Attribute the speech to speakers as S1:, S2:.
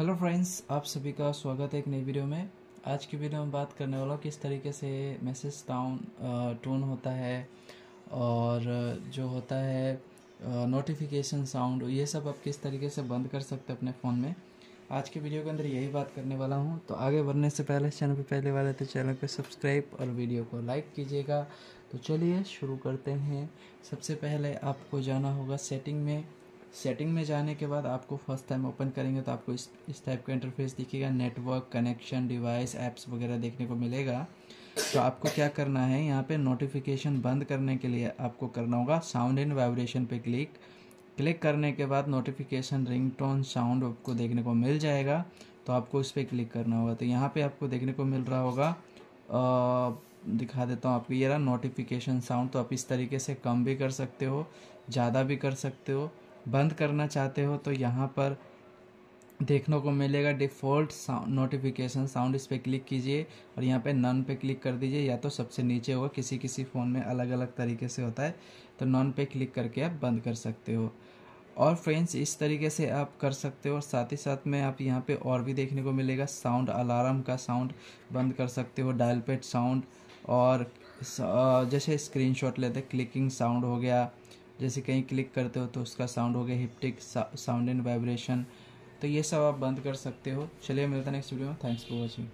S1: hello friends आप सभी का स्वागत है एक नई वीडियो में आज की वीडियो में बात करने वाला किस तरीके से मैसेज टाउन टोन होता है और जो होता है नोटिफिकेशन साउंड ये सब आप किस तरीके से बंद कर सकते हैं अपने फ़ोन में आज के वीडियो के अंदर यही बात करने वाला हूँ तो आगे बढ़ने से पहले चैनल पर पहले वाले तो चैनल पर सब्सक्राइब और वीडियो को लाइक कीजिएगा तो चलिए शुरू करते हैं सबसे पहले आपको जाना होगा सेटिंग में सेटिंग में जाने के बाद आपको फर्स्ट टाइम ओपन करेंगे तो आपको इस इस टाइप का इंटरफेस दिखेगा नेटवर्क कनेक्शन डिवाइस एप्स वगैरह देखने को मिलेगा तो आपको क्या करना है यहाँ पे नोटिफिकेशन बंद करने के लिए आपको करना होगा साउंड एंड वाइब्रेशन पे क्लिक क्लिक करने के बाद नोटिफिकेशन रिंगटोन साउंड आपको देखने को मिल जाएगा तो आपको उस पर क्लिक करना होगा तो यहाँ पे आपको देखने को मिल रहा होगा आ, दिखा देता हूँ आपको ये रहा नोटिफिकेशन साउंड तो आप इस तरीके से कम भी कर सकते हो ज़्यादा भी कर सकते हो बंद करना चाहते हो तो यहाँ पर देखने को मिलेगा डिफ़ॉल्ट साउंड नोटिफिकेशन साउंड इस पर क्लिक कीजिए और यहाँ पे नॉन पे क्लिक कर दीजिए या तो सबसे नीचे होगा किसी किसी फ़ोन में अलग अलग तरीके से होता है तो नॉन पे क्लिक करके आप बंद कर सकते हो और फ्रेंड्स इस तरीके से आप कर सकते हो और साथ ही साथ में आप यहाँ पे और भी देखने को मिलेगा साउंड अलार्म का साउंड बंद कर सकते हो डायल पेड साउंड और जैसे स्क्रीनशॉट लेते क्लिकिंग साउंड हो गया जैसे कहीं क्लिक करते हो तो उसका साउंड हो गया हिप्टिक साउंड एंड वाइब्रेशन तो ये सब आप बंद कर सकते हो चलिए मिलता नेक्स्ट वीडियो में थैंक्स फॉर वॉचिंग